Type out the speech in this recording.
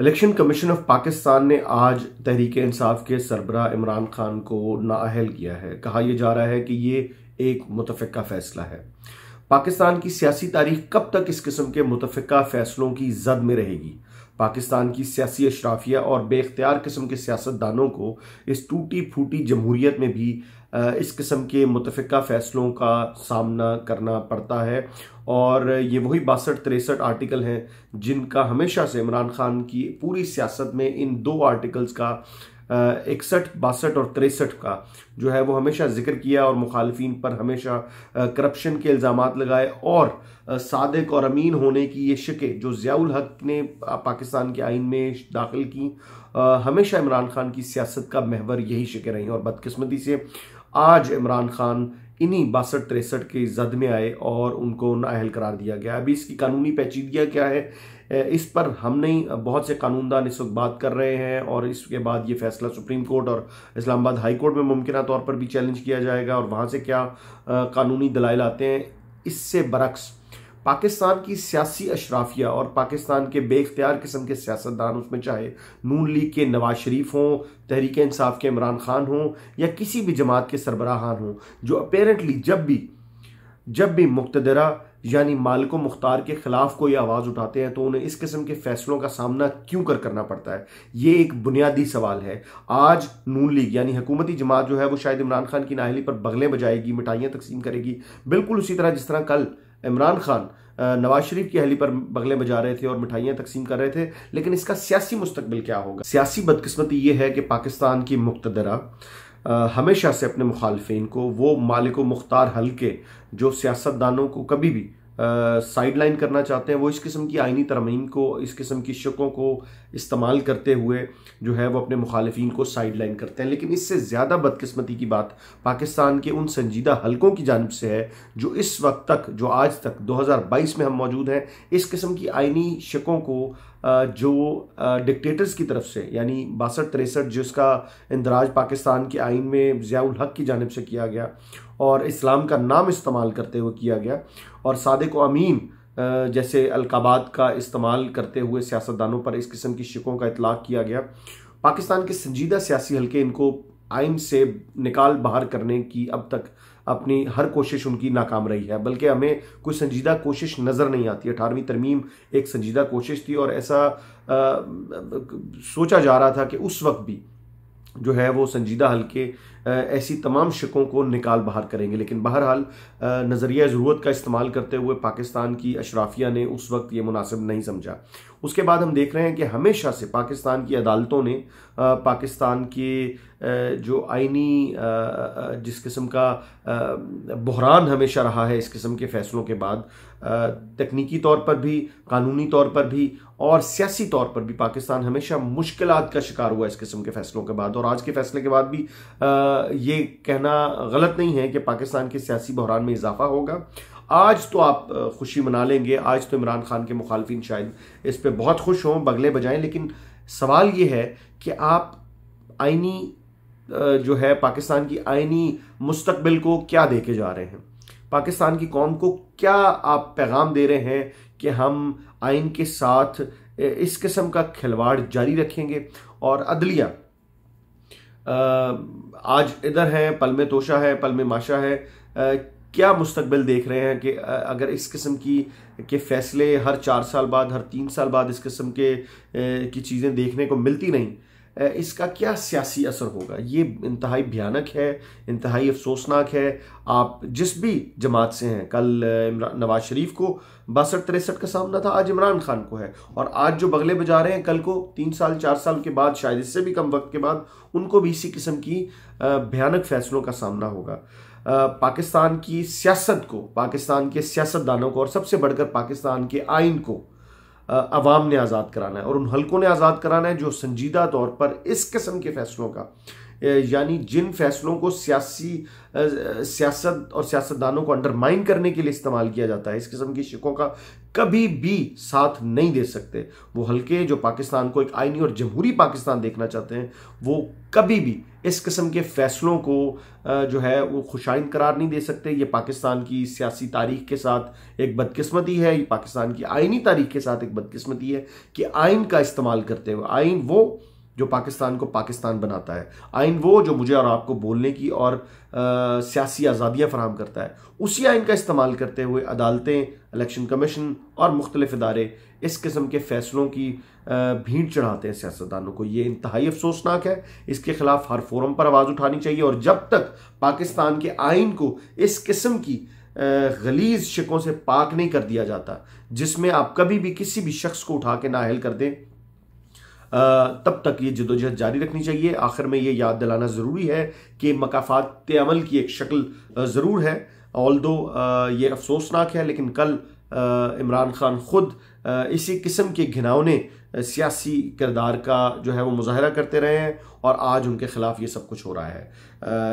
election commission of Pakistan ने आज तहरीक इंसाफ के सरबरा इमरान खान को नाअहल किया है कहा यह जा रहा है कि ये एक मुतफ़ा फैसला है पाकिस्तान की सियासी तारीख कब तक इस किस्म के मुतफ़ा फैसलों की जद में रहेगी पाकिस्तान की सियासी अशराफिया और बेख्तियार किस्म के सियासतदानों को इस टूटी फूटी जमहूरीत में भी इस किस्म के मुतफ़ा फ़ैसलों का सामना करना पड़ता है और ये वही बासठ तिरसठ आर्टिकल हैं जिनका हमेशा से इमरान खान की पूरी सियासत में इन दो आर्टिकल्स का इकसठ बासठ और तिरसठ का जो है वो हमेशा जिक्र किया और मुखालफी पर हमेशा करप्शन के इल्ज़ाम लगाए और सादक और अमीन होने की ये शिकें जो ज़ियाउल हक ने पाकिस्तान के आइन में दाखिल की हमेशा इमरान खान की सियासत का महवर यही शिकें रही और बदकस्मती से आज इमरान खान इन्हीं बासठ तिरसठ के जद में आए और उनको नाअहल करार दिया गया अभी इसकी कानूनी पेचीदगियाँ क्या है इस पर हम नहीं बहुत से कानूनदान इस वक्त बात कर रहे हैं और इसके बाद ये फैसला सुप्रीम कोर्ट और इस्लामाबाद हाई कोर्ट में मुमकिन तौर पर भी चैलेंज किया जाएगा और वहाँ से क्या कानूनी दलाइल आते हैं इससे बरक्स पाकिस्तान की सियासी अशराफिया और पाकिस्तान के बेख्तियार किस्म के सियासतदान उसमें चाहे नून लीग के नवाज शरीफ हों तहरीक इंसाफ के इमरान खान हों या किसी भी जमात के सरबराहान हों जो अपेरेंटली जब भी जब भी मुक्तरा यानी मालिकों मुख्तार के खिलाफ कोई आवाज़ उठाते हैं तो उन्हें इस किस्म के फैसलों का सामना क्यों कर करना पड़ता है ये एक बुनियादी सवाल है आज नून लीग यानी हुकूमती जमात जो है वो शायद इमरान खान की नाहली पर बगलें बजाएगी मिठाइयाँ तकसीम करेगी बिल्कुल उसी तरह जिस तरह कल इमरान खान नवाज शरीफ की अहली पर बगलें बजा रहे थे और मिठाइयाँ तकसीम कर रहे थे लेकिन इसका सियासी मुस्तबिल क्या होगा सियासी बदकिस्मती ये है कि पाकिस्तान की मुक्तरा हमेशा से अपने मुखालफन को वो मालिक मुख्तार हल्के जो सियासतदानों को कभी भी साइडलाइन करना चाहते हैं वो इस किस्म की आइनी तरमीम को इस किस्म की शकों को इस्तेमाल करते हुए जो है वो अपने मुखालफन को साइडलाइन करते हैं लेकिन इससे ज़्यादा बदकस्मती की बात पाकिस्तान के उन संजीदा हलकों की जानब से है जो इस वक्त तक जो आज तक 2022 में हम मौजूद हैं इस किस्म की आइनी शकों को जो डिक्टेटर्स की तरफ से यानी बासठ तिरसठ जिसका इंदराज पाकिस्तान के आइन में ज़ियाउल हक की जानब से किया गया और इस्लाम का नाम इस्तेमाल करते हुए किया गया और सादक अमीन जैसे अलकाबाद का इस्तेमाल करते हुए सियासतदानों पर इस किस्म की शिकों का इतलाक़ किया गया पाकिस्तान के संजीदा सियासी हलके इनको आइन से निकाल बाहर करने की अब तक अपनी हर कोशिश उनकी नाकाम रही है बल्कि हमें कोई संजीदा कोशिश नज़र नहीं आती अठारहवीं तरमीम एक संजीदा कोशिश थी और ऐसा आ, सोचा जा रहा था कि उस वक्त भी जो है वो संजीदा हल्के ऐसी तमाम शिकों को निकाल बाहर करेंगे लेकिन बहरहाल नज़रिया ज़रूरत का इस्तेमाल करते हुए पाकिस्तान की अशराफिया ने उस वक्त ये मुनासिब नहीं समझा उसके बाद हम देख रहे हैं कि हमेशा से पाकिस्तान की अदालतों ने पाकिस्तान के जो आइनी जिस किस्म का बहरान हमेशा रहा है इस किस्म के फैसलों के बाद तकनीकी तौर पर भी कानूनी तौर पर भी और सियासी तौर पर भी पाकिस्तान हमेशा मुश्किल का शिकार हुआ इस किस्म के फैसलों के बाद और आज के फैसले के बाद भी आ, ये कहना गलत नहीं है कि पाकिस्तान के सियासी बहरान में इजाफा होगा आज तो आप खुशी मना लेंगे आज तो इमरान खान के मुखालफी शायद इस पर बहुत खुश हों बगले बजाएं लेकिन सवाल ये है कि आप आइनी जो है पाकिस्तान की आइनी मुस्तबिल को क्या दे के जा रहे हैं पाकिस्तान की कौम को क्या आप पैगाम दे रहे हैं कि हम आइन के साथ इस किस्म का खिलवाड़ जारी रखेंगे और अदलिया आज इधर हैं पल में तोशा है पल में माशा है क्या मुस्तकबिल देख रहे हैं कि अगर इस किस्म की के फैसले हर चार साल बाद हर तीन साल बाद इस किस्म के की चीज़ें देखने को मिलती नहीं इसका क्या सियासी असर होगा ये इंतहाई भयानक है इंतहाई अफसोसनाक है आप जिस भी जमात से हैं कल नवाज शरीफ को बासठ तिरसठ का सामना था आज इमरान खान को है और आज जो बगले बजा रहे हैं कल को तीन साल चार साल के बाद शायद इससे भी कम वक्त के बाद उनको भी इसी किस्म की भयानक फैसलों का सामना होगा पाकिस्तान की सियासत को पाकिस्तान के सियासतदानों को और सबसे बढ़कर पाकिस्तान के आइन को आवाम ने आज़ाद कराना है और उन हलकों ने आज़ाद कराना है जो संजीदा तौर पर इस किस्म के फैसलों का यानी जिन फैसलों को सियासी सियासत और सियासतदानों को अंडरमाइन करने के लिए इस्तेमाल किया जाता है इस किस्म की शिकों का कभी भी साथ नहीं दे सकते वो हल्के जो पाकिस्तान को एक आइनी और जमहूरी पाकिस्तान देखना चाहते हैं वो कभी भी इस किस्म के फैसलों को जो है वो खुशाइन करार नहीं दे सकते ये पाकिस्तान की सियासी तारीख के साथ एक बदकिस्मती है ये पाकिस्तान की आइनी तारीख के साथ एक बदकिस्मती है कि आइन का इस्तेमाल करते हुए आइन वो जो पाकिस्तान को पाकिस्तान बनाता है आइन वो जो मुझे और आपको बोलने की और सियासी आज़ादियाँ फराम करता है उसी आइन का इस्तेमाल करते हुए अदालतें इलेक्शन कमीशन और मुख्तलिफ इदारे इस किस्म के फ़ैसलों की भीड़ चढ़ाते हैं सियासतदानों को ये इंतहाई अफसोसनाक है इसके ख़िलाफ़ हर फोरम पर आवाज़ उठानी चाहिए और जब तक पाकिस्तान के आइन को इस किस्म की गलीज शिकों से पाक नहीं कर दिया जाता जिसमें आप कभी भी किसी भी शख्स को उठा के नाहल कर दें तब तक ये जदोजहद जारी रखनी चाहिए आखिर में ये याद दिलाना ज़रूरी है कि मकाफात अमल की एक शक्ल ज़रूर है ऑल दो ये अफसोसनाक है लेकिन कल इमरान खान ख़ुद इसी किस्म के घिनावने सियासी किरदार का जो है वो मुजाहरा करते रहे हैं और आज उनके ख़िलाफ़ ये सब कुछ हो रहा है